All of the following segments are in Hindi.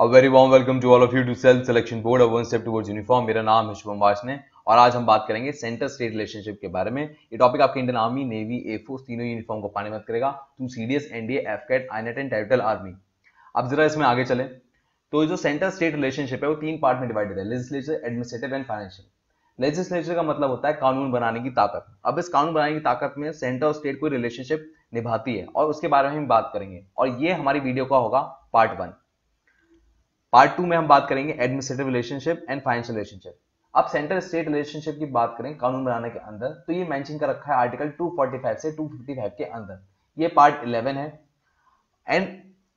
a very warm welcome to all of you to self selection board और वन स्टेप टुवर्ड्स यूनिफॉर्म मेरा नाम है शुभम वासने और आज हम बात करेंगे सेंटर स्टेट रिलेशनशिप के बारे में ये टॉपिक आपके इंडियन आर्मी नेवी एयरफोर्स तीनों यूनिफॉर्म को पाने मत करेगा to C D CDS NDA AFCAT INET and title army अब जरा इसमें आगे चले तो जो सेंटर स्टेट रिलेशनशिप है वो तीन पार्ट में डिवाइडेड है legislature administrative and financial legislature का मतलब होता है कानून बनाने की ताकत अब इस कानून बनाने की ताकत में सेंटर और स्टेट कोई रिलेशनशिप निभाती है और उसके बारे में हम बात करेंगे और ये हमारी वीडियो का होगा पार्ट वन पार्ट टू में हम बात करेंगे administrative relationship and financial relationship अब सेंट्रल स्टेट रिलेशनशिप की बात करें कानून बनाने के अंदर तो ये मेंशन कर रखा है आर्टिकल 245 से 255 के अंदर ये पार्ट 11 है एंड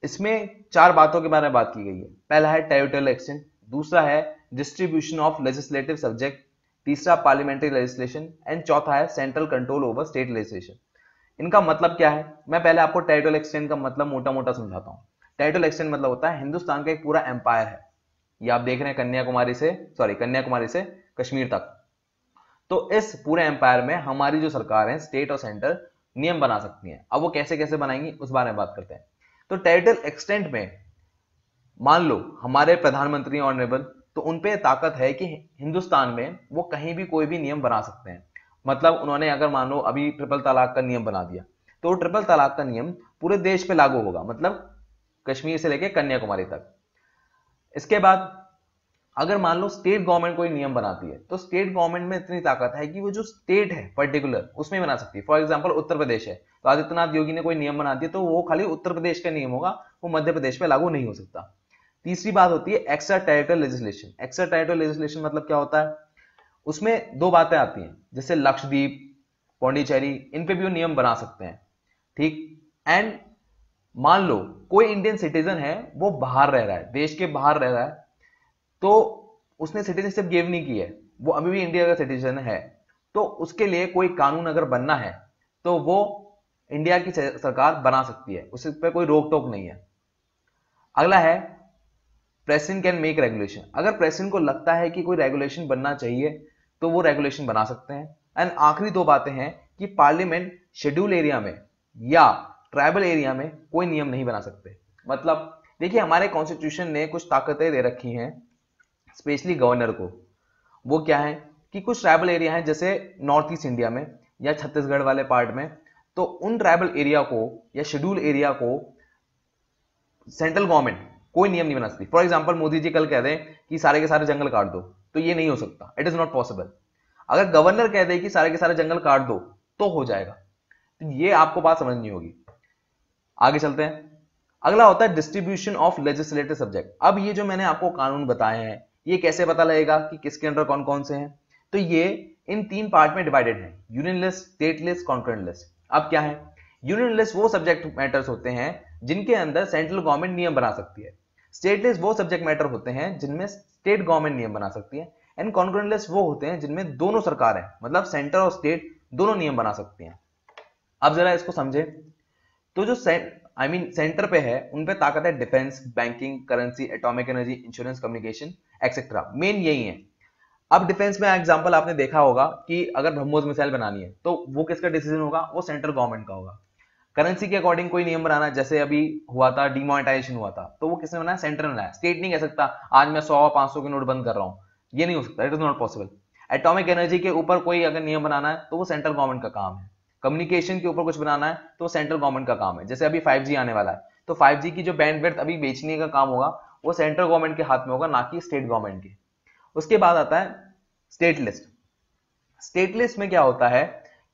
इसमें चार बातों के बारे में बात की गई है पहला है टेरिटोरियल एक्सटेंट दूसरा है डिस्ट्रीब्यूशन ऑफ लेजिस्लेटिव सब्जेक्ट तीसरा पार्लियामेंट्री लेजिस्लेशन एंड चौथा है central control over state legislation इनका मतलब क्या है मैं पहले आपको टेरिटोरियल एक्सटेंट का मतलब मोटा मोटा समझाता हूँ टाइटल एक्सटेंड मतलब होता है हिंदुस्तान का एक पूरा एम्पायर है ये आप देख रहे हैं कन्याकुमारी से सॉरी कन्याकुमारी से कश्मीर तक तो इस पूरे एम्पायर में हमारी जो सरकार है स्टेट और सेंटर नियम बना सकती है अब वो कैसे कैसे बनाएंगी उस बारे में बात करते हैं तो टाइटल एक्सटेंट में मान लो हमारे प्रधानमंत्री ऑनरेबल तो उनपे ताकत है कि हिंदुस्तान में वो कहीं भी कोई भी नियम बना सकते हैं मतलब उन्होंने अगर मान लो अभी ट्रिपल तलाक का नियम बना दिया तो ट्रिपल तलाक का नियम पूरे देश पे लागू होगा मतलब कश्मीर से लेकर कन्याकुमारी तक इसके बाद अगर मान लो स्टेट गवर्नमेंट कोई नियम बनाती है तो स्टेट गवर्नमेंट में इतनी ताकत है कि वो जो स्टेट है पर्टिकुलर उसमें बना सकती है फॉर एग्जाम्पल उत्तर प्रदेश है तो आदित्यनाथ योगी ने कोई नियम बना दिया तो वो खाली उत्तर प्रदेश का नियम होगा वो मध्य प्रदेश में लागू नहीं हो सकता तीसरी बात होती है extra territorial legislation extra territorial legislation मतलब क्या होता है उसमें दो बातें आती हैं जैसे लक्षद्वीप पौंडीचेरी इन पे भी वो नियम बना सकते हैं ठीक एंड मान लो कोई इंडियन सिटीजन है वो बाहर रह रहा है देश के बाहर रह रहा है तो उसने सिटीजनशिप गेव नहीं की है वो अभी भी इंडिया का सिटीजन है तो उसके लिए कोई कानून अगर बनना है तो वो इंडिया की सरकार बना सकती है उस पर कोई रोक टोक नहीं है अगला है प्रेसिडेंट कैन मेक रेगुलेशन अगर प्रेसिडेंट को लगता है कि कोई रेगुलेशन बनना चाहिए तो वो रेगुलेशन बना सकते हैं एंड आखिरी दो बातें हैं कि पार्लियामेंट शेड्यूल एरिया में या ट्राइबल एरिया में कोई नियम नहीं बना सकते मतलब देखिए हमारे कॉन्स्टिट्यूशन ने कुछ ताकतें दे रखी हैं स्पेशली गवर्नर को वो क्या है कि कुछ ट्राइबल एरिया हैं जैसे नॉर्थ ईस्ट इंडिया में या छत्तीसगढ़ वाले पार्ट में तो उन ट्राइबल एरिया को या शेड्यूल एरिया को सेंट्रल गवर्नमेंट कोई नियम नहीं बना सकती फॉर एग्जाम्पल मोदी जी कल कह दें कि सारे के सारे जंगल काट दो तो ये नहीं हो सकता इट इज नॉट पॉसिबल अगर गवर्नर कह दे कि सारे के सारे जंगल काट दो तो हो जाएगा तो ये आपको बात समझनी होगी आगे चलते हैं अगला होता है डिस्ट्रीब्यूशन ऑफ लेजिस्लेटिव सब्जेक्ट अब ये जो मैंने आपको कानून बताए हैं ये कैसे पता लगेगा कि किसके अंडर कौन कौन से हैं तो ये इन तीन पार्ट में डिवाइडेड है union list state list concurrent list अब क्या है यूनियन लिस्ट वो सब्जेक्ट मैटर्स होते हैं जिनके अंदर सेंट्रल गवर्नमेंट नियम बना सकती है स्टेट लिस्ट वो सब्जेक्ट मैटर होते हैं जिनमें स्टेट गवर्नमेंट नियम बना सकती है एंड कॉन्करेंट लिस्ट वो होते हैं जिनमें दोनों सरकारें मतलब सेंटर और स्टेट दोनों नियम बना सकती हैं अब जरा इसको समझे तो जो आई मीन सेंटर पे है उन पे ताकत है defence banking currency atomic energy insurance communication etcetera main यही है अब डिफेंस में एग्जाम्पल आपने देखा होगा कि अगर ब्रह्मोस मिसाइल बनानी है तो वो किसका डिसीजन होगा वो सेंट्रल गवर्नमेंट का होगा करेंसी के अकॉर्डिंग कोई नियम बनाना जैसे अभी हुआ था डिमोनिटाइजेशन हुआ था तो वो किसने बनाया सेंटर ने बनाया स्टेट नहीं कह सकता आज मैं सौ पांच सौ के नोट बंद कर रहा हूँ ये नहीं हो सकता it is not possible atomic energy के ऊपर कोई अगर नियम बनाना है तो वो सेंट्रल गवर्नमेंट का काम है कम्युनिकेशन के ऊपर कुछ बनाना है तो सेंट्रल गवर्नमेंट का काम है जैसे अभी फाइव आने वाला है तो फाइव की जो बैंडविड्थ अभी बेचने का काम होगा वो सेंट्रल गवर्नमेंट के हाथ में होगा ना कि स्टेट गवर्नमेंट के उसके बाद आता है स्टेट लिस्ट स्टेट लिस्ट में क्या होता है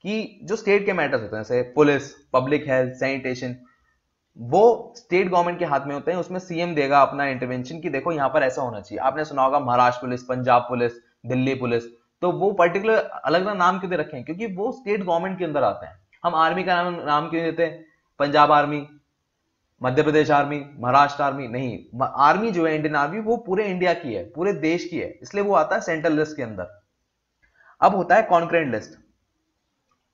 कि जो स्टेट के मैटर्स होते हैं जैसे पुलिस पब्लिक हेल्थ सैनिटेशन वो स्टेट गवर्नमेंट के हाथ में होते हैं उसमें सीएम देगा अपना इंटरवेंशन कि देखो यहां पर ऐसा होना चाहिए आपने सुना होगा Maharashtra police Punjab police Delhi police तो वो पर्टिकुलर अलग अलग नाम क्यों दे रखे हैं क्योंकि वो स्टेट गवर्नमेंट के अंदर आते हैं हम आर्मी का नाम नाम क्यों देते हैं Punjab army Madhya Pradesh army Maharashtra army नहीं आर्मी जो है इंडियन आर्मी वो पूरे इंडिया की है पूरे देश की है इसलिए वो आता है सेंट्रल लिस्ट के अंदर अब होता है कॉन्क्रेंट लिस्ट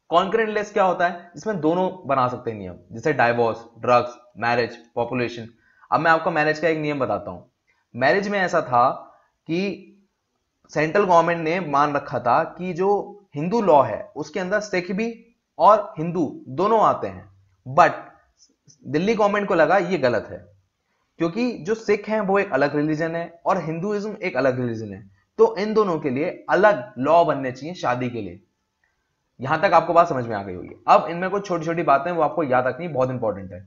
कॉन्क्रेंट लिस्ट क्या होता है इसमें दोनों बना सकते हैं नियम जैसे डाइवोर्स ड्रग्स मैरिज पॉपुलेशन अब मैं आपको मैरिज का एक नियम बताता हूं मैरिज में ऐसा था कि सेंट्रल गवर्नमेंट ने मान रखा था कि जो हिंदू लॉ है उसके अंदर सिख भी और हिंदू दोनों आते हैं बट दिल्ली गवर्नमेंट को लगा ये गलत है क्योंकि जो सिख हैं वो एक अलग रिलीजन है और हिंदुइज्म एक अलग रिलीजन है तो इन दोनों के लिए अलग लॉ बनने चाहिए शादी के लिए यहां तक आपको बात समझ में आ गई होगी अब इनमें कुछ छोटी छोटी बातें वो आपको याद रखनी बहुत इंपॉर्टेंट है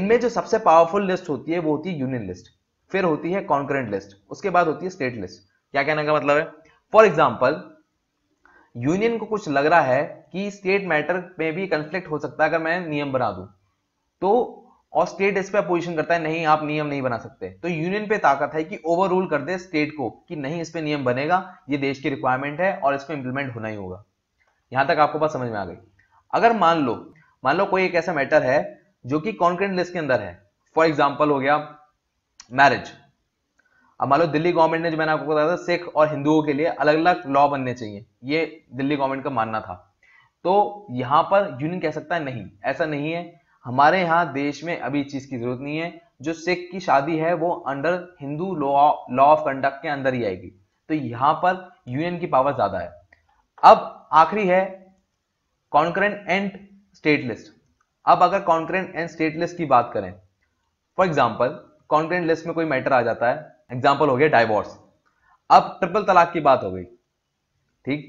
इनमें जो सबसे पावरफुल लिस्ट होती है वो होती है यूनियन लिस्ट फिर होती है कॉन्करेंट लिस्ट उसके बाद होती है स्टेट लिस्ट क्या कहने का मतलब है फॉर एग्जाम्पल यूनियन को कुछ लग रहा है कि स्टेट मैटर में भी कंफ्लिक्ट हो सकता है अगर मैं नियम बना दूं तो और स्टेट इस पर अपोजिशन करता है नहीं आप नियम नहीं बना सकते तो यूनियन पे ताकत है कि ओवर रूल कर दे स्टेट को कि नहीं इस पर नियम बनेगा ये देश की रिक्वायरमेंट है और इसको इंप्लीमेंट होना ही होगा यहां तक आपको बात समझ में आ गई अगर मान लो मान लो कोई एक ऐसा मैटर है जो कि कॉन्क्रेंट लिस्ट के अंदर है फॉर एग्जाम्पल हो गया मैरिज अब मान लो दिल्ली गवर्नमेंट ने जो मैंने आपको बताया था सिख और हिंदुओं के लिए अलग अलग लॉ बनने चाहिए ये दिल्ली गवर्नमेंट का मानना था तो यहां पर यूनियन कह सकता है नहीं ऐसा नहीं है हमारे यहाँ देश में अभी चीज की जरूरत नहीं है जो सिख की शादी है वो under Hindu law of conduct के अंदर ही आएगी तो यहां पर यूनियन की पावर ज्यादा है अब आखिरी है कॉन्करेंट एंड स्टेट लिस्ट अब अगर कॉन्करेंट एंड स्टेट लिस्ट की बात करें फॉर एग्जाम्पल कॉन्करेंट लिस्ट में कोई मैटर आ जाता है एग्जाम्पल हो गया डाइवोर्स अब ट्रिपल तलाक की बात हो गई ठीक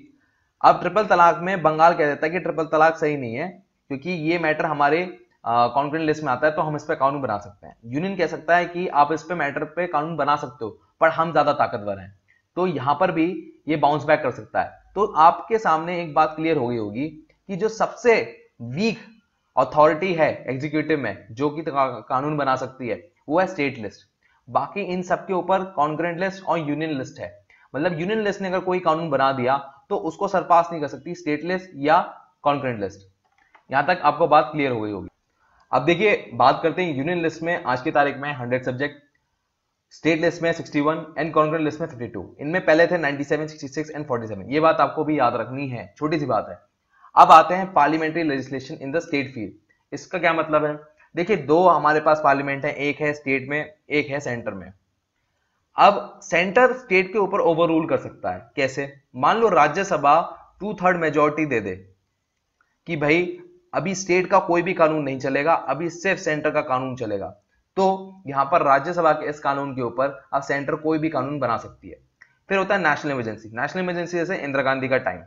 अब ट्रिपल तलाक में बंगाल कह देता है कि ट्रिपल तलाक सही नहीं है क्योंकि ये मैटर हमारे कॉन्फिडेंट लिस्ट में आता है तो हम इस पर कानून बना सकते हैं यूनियन कह सकता है कि आप इस पर मैटर पे कानून बना सकते हो पर हम ज्यादा ताकतवर हैं तो यहां पर भी ये बाउंस बैक कर सकता है तो आपके सामने एक बात क्लियर हो गई होगी कि जो सबसे वीक अथॉरिटी है एग्जीक्यूटिव में जो कि कानून बना सकती है वो है स्टेट लिस्ट बाकी इन सब के ऊपर कॉन्ग्रेंट लिस्ट और यूनियन लिस्ट है मतलब यूनियन लिस्ट ने अगर कोई कानून बना दिया तो उसको सरपास नहीं कर सकती स्टेट लिस्ट या कॉन्ग्रेंट लिस्ट यहां तक आपको बात क्लियर हो गई होगी अब देखिए बात करते हैं यूनियन लिस्ट में आज की तारीख में हंड्रेड सब्जेक्ट स्टेट लिस्ट में 61 एंड कॉन्ग्रेंट लिस्ट में 52 इनमें पहले थे 97, 66 एंड 47 ये बात आपको भी याद रखनी है छोटी सी बात है अब आते हैं parliamentary legislation in the state field इसका क्या मतलब है देखिए दो हमारे पास पार्लियामेंट है एक है स्टेट में एक है सेंटर में अब सेंटर स्टेट के ऊपर ओवर रूल कर सकता है कैसे मान लो राज्यसभा टू थर्ड मेजोरिटी दे दे कि भाई अभी स्टेट का कोई भी कानून नहीं चलेगा अभी सिर्फ सेंटर का कानून चलेगा तो यहां पर राज्यसभा के इस कानून के ऊपर अब सेंटर कोई भी कानून बना सकती है फिर होता है नेशनल इमरजेंसी नेशनल इमरजेंसी जैसे इंदिरा गांधी का टाइम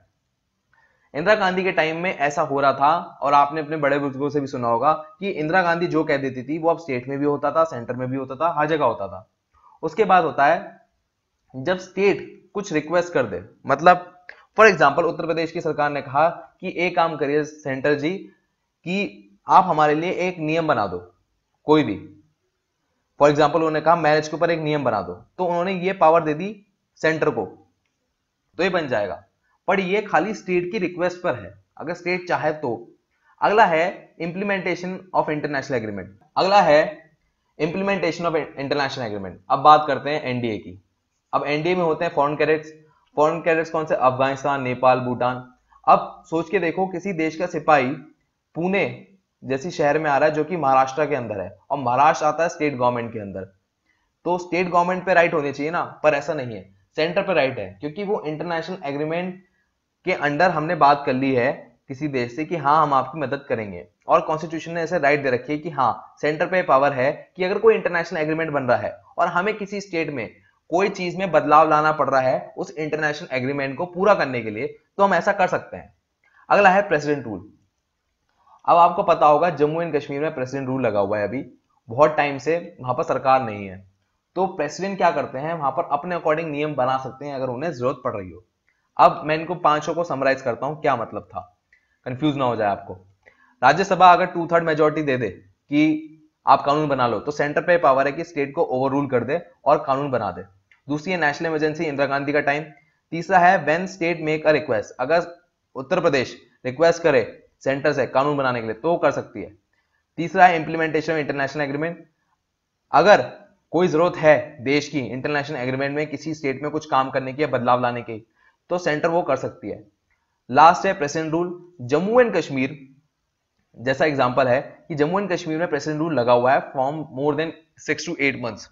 इंदिरा गांधी के टाइम में ऐसा हो रहा था और आपने अपने बड़े बुजुर्गों से भी सुना होगा कि इंदिरा गांधी जो कह देती थी वो अब स्टेट में भी होता था सेंटर में भी होता था हर जगह होता था उसके बाद होता है जब स्टेट कुछ रिक्वेस्ट कर दे मतलब फॉर एग्जाम्पल उत्तर प्रदेश की सरकार ने कहा कि एक काम करिए सेंटर जी कि आप हमारे लिए एक नियम बना दो कोई भी फॉर एग्जाम्पल उन्होंने कहा मैरिज के ऊपर एक नियम बना दो तो उन्होंने ये पावर दे दी सेंटर को तो ये बन जाएगा पर ये खाली स्टेट की रिक्वेस्ट पर है अगर स्टेट चाहे तो अगला है इंप्लीमेंटेशन ऑफ इंटरनेशनल एग्रीमेंट अगला है इंप्लीमेंटेशन ऑफ इंटरनेशनल एग्रीमेंट अब बात करते हैं एनडीए की अब एनडीए में होते हैं फॉरन कैडेट्स फॉरन कैडेट्स कौन से अफगानिस्तान नेपाल भूटान अब सोच के देखो किसी देश का सिपाही पुणे जैसी शहर में आ रहा है जो कि महाराष्ट्र के अंदर है और महाराष्ट्र आता है स्टेट गवर्नमेंट के अंदर तो स्टेट गवर्नमेंट पे राइट होने चाहिए ना पर ऐसा नहीं है सेंटर पे राइट है क्योंकि वो इंटरनेशनल एग्रीमेंट के अंडर हमने बात कर ली है किसी देश से कि हाँ हम आपकी मदद करेंगे और कॉन्स्टिट्यूशन ने ऐसे राइट दे रखी है कि हाँ सेंटर पे पावर है कि अगर कोई इंटरनेशनल एग्रीमेंट बन रहा है और हमें किसी स्टेट में कोई चीज में बदलाव लाना पड़ रहा है उस इंटरनेशनल एग्रीमेंट को पूरा करने के लिए तो हम ऐसा कर सकते हैं अगला है प्रेसिडेंट रूल अब आपको पता होगा जम्मू एंड कश्मीर में प्रेसिडेंट रूल लगा हुआ है अभी बहुत टाइम से वहां पर सरकार नहीं है तो प्रेसिडेंट क्या करते हैं वहां पर अपने अकॉर्डिंग नियम बना सकते हैं अगर उन्हें जरूरत पड़ रही हो अब मैं इनको पांचों को समराइज करता हूं क्या मतलब था कंफ्यूज ना हो जाए आपको राज्यसभा अगर टू थर्ड मेजोरिटी दे दे कि आप कानून बना लो तो सेंटर पे पावर है कि स्टेट को रूल कर दे और कानून बना दे दूसरी है नेशनल इमरजेंसी इंदिरा गांधी का टाइम तीसरा है when state make a request अगर उत्तर प्रदेश रिक्वेस्ट करे सेंटर से कानून बनाने के लिए तो कर सकती है तीसरा है इंप्लीमेंटेशन ऑफ इंटरनेशनल एग्रीमेंट अगर कोई जरूरत है देश की इंटरनेशनल एग्रीमेंट में किसी स्टेट में कुछ काम करने की या बदलाव लाने की तो सेंटर वो कर सकती है लास्ट है president rule Jammu and Kashmir जैसा एग्जाम्पल है कि जम्मू एंड कश्मीर में प्रेसिडेंट रूल लगा हुआ है from more than six to eight months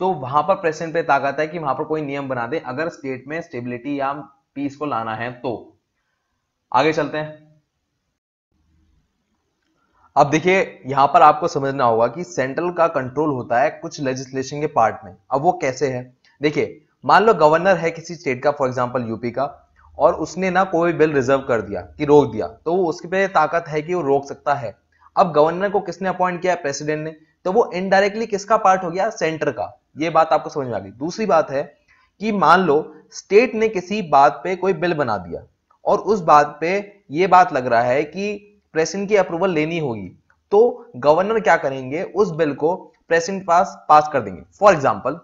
तो वहां पर प्रेसिडेंट पे ताकत है कि वहां पर कोई नियम बना दे अगर स्टेट में स्टेबिलिटी या पीस को लाना है तो आगे चलते हैं अब देखिए यहां पर आपको समझना होगा कि सेंट्रल का कंट्रोल होता है कुछ लेजिस्लेशन के पार्ट में अब वो कैसे है देखिए मान लो गवर्नर है किसी स्टेट का फॉर एग्जाम्पल यूपी का और उसने ना कोई बिल रिजर्व कर दिया कि रोक दिया तो उसके पे ताकत है कि वो रोक सकता है अब गवर्नर को किसने अपॉइंट किया प्रेसिडेंट ने तो वो इनडायरेक्टली किसका पार्ट हो गया सेंटर का ये बात आपको समझ में आ गई दूसरी बात है कि मान लो स्टेट ने किसी बात पे कोई बिल बना दिया और उस बात पे ये बात लग रहा है कि प्रेसिडेंट की अप्रूवल लेनी होगी तो गवर्नर क्या करेंगे उस बिल को प्रेसिडेंट पास पास कर देंगे फॉर एग्जाम्पल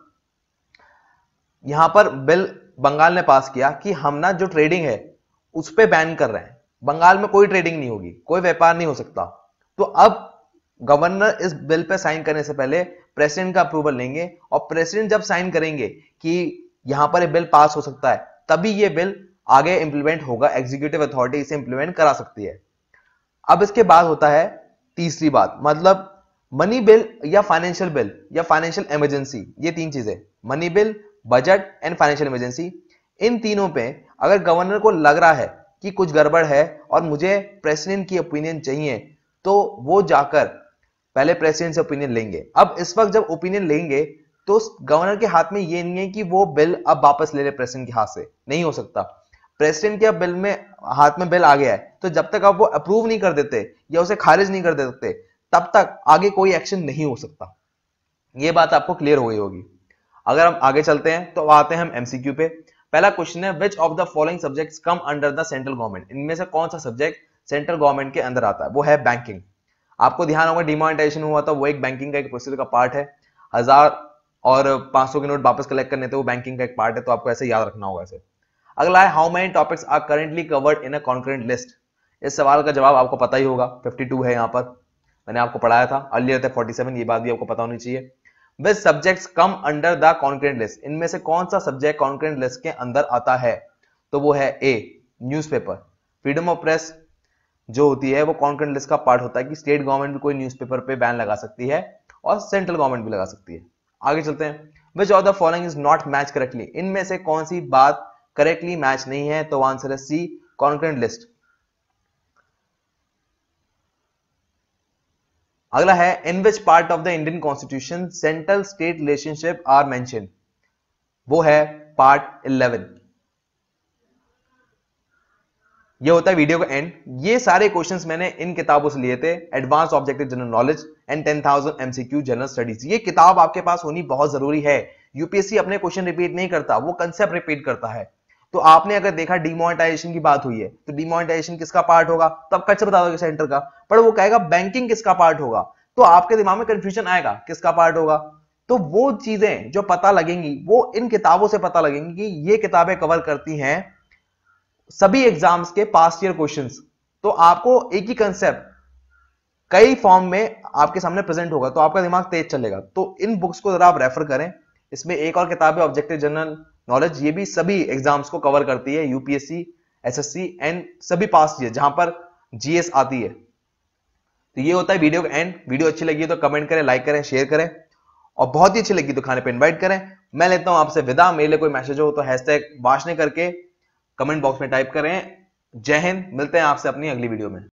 यहां पर बिल बंगाल ने पास किया कि हम ना जो ट्रेडिंग है उस पर बैन कर रहे हैं बंगाल में कोई ट्रेडिंग नहीं होगी कोई व्यापार नहीं हो सकता तो अब गवर्नर इस बिल पर साइन करने से पहले प्रेसिडेंट का अप्रूवल लेंगे और प्रेसिडेंट जब साइन करेंगे कि यहां पर बिल पास हो सकता है तभी ये बिल आगे इंप्लीमेंट होगा एग्जीक्यूटिव अथॉरिटी इसे इंप्लीमेंट करा सकती है अब इसके बाद होता है तीसरी बात मतलब मनी बिल या फाइनेंशियल बिल या फाइनेंशियल इमरजेंसी ये तीन चीजें money bill budget and financial emergency इन तीनों पे अगर गवर्नर को लग रहा है कि कुछ गड़बड़ है और मुझे प्रेसिडेंट की ओपिनियन चाहिए तो वो जाकर पहले प्रेसिडेंट से ओपिनियन लेंगे अब इस वक्त जब ओपिनियन लेंगे तो गवर्नर के हाथ में ये नहीं है कि वो बिल अब वापस ले ले प्रेसिडेंट के हाथ से नहीं हो सकता प्रेसिडेंट के अब बिल में हाथ में बिल आ गया है तो जब तक आप वो अप्रूव नहीं कर देते या उसे खारिज नहीं कर देते तब तक आगे कोई एक्शन नहीं हो सकता ये बात आपको क्लियर हो गई होगी अगर हम आगे चलते हैं तो आते हैं हम एमसीक्यू पे पहला क्वेश्चन है which of the following subjects come under the central government इनमें से कौन सा सब्जेक्ट सेंट्रल गवर्नमेंट के अंदर आता है वो है बैंकिंग आपको ध्यान होगा डिमोनिटाइजेशन हुआ था वो एक बैंकिंग का एक प्रोसीजर का पार्ट है हजार और पांच के नोट वापस कलेक्ट करने थे वो बैंकिंग का एक पार्ट है तो आपको ऐसे याद रखना होगा ऐसे अगला है how many topics are currently covered in a concurrent list इस सवाल का जवाब आपको पता ही होगा 52 है यहाँ पर मैंने आपको पढ़ाया था अर्लियर था 47 ये बात भी आपको पता होनी चाहिए which subject come under the concurrent list इनमें से कौन सा सब्जेक्ट कॉन्क्रेंट लिस्ट के अंदर आता है तो वो है A paper freedom of press जो होती है वो कॉन्क्रेंट लिस्ट का पार्ट होता है कि स्टेट गवर्नमेंट भी कोई पेपर पे बैन लगा सकती है और सेंट्रल गवर्नमेंट भी लगा सकती है आगे चलते हैं which of the following is not match correctly इनमें से कौन सी बात करेक्टली मैच नहीं है तो आंसर है सी कॉन्क्रेंट लिस्ट अगला है in which part of the Indian constitution central state relationship are mention वो है पार्ट 11 ये होता है वीडियो का एंड ये सारे क्वेश्चंस मैंने इन किताबों से लिए थे advance objective general knowledge and 10000 MCQ general studies ये किताब आपके पास होनी बहुत जरूरी है यूपीएससी अपने क्वेश्चन रिपीट नहीं करता वो कंसेप्ट रिपीट करता है तो आपने अगर देखा डिमोनिटाइजेशन की बात हुई है तो डिमोनिटाइजेशन किसका पार्ट होगा तो आप कच्चा बता दोगे सेंटर का पर वो कहेगा बैंकिंग किसका पार्ट होगा तो आपके दिमाग में कंफ्यूजन आएगा किसका पार्ट होगा तो वो चीजें जो पता लगेंगी वो इन किताबों से पता लगेंगी कि ये किताबें कवर करती हैं सभी एग्जाम्स के पास्ट ईयर क्वेश्चंस तो आपको एक ही कंसेप्ट कई फॉर्म में आपके सामने प्रेजेंट होगा तो आपका दिमाग तेज चलेगा तो इन बुक्स को जरा आप रेफर करें इसमें एक और किताब है ऑब्जेक्टिव जनरल नॉलेज ये भी सभी एग्जाम्स को कवर करती है यूपीएससी एसएससी एंड सभी पास जहां पर जीएस आती है तो ये होता है वीडियो का एंड वीडियो अच्छी लगी तो कमेंट करें लाइक करें शेयर करें और बहुत ही अच्छी लगी तो खाने पे इनवाइट करें मैं लेता हूं आपसे विदा मेरे लिए कोई मैसेज हो तो हैशटैग वाशने करके कमेंट बॉक्स में टाइप करें जय हिंद मिलते हैं आपसे अपनी अगली वीडियो में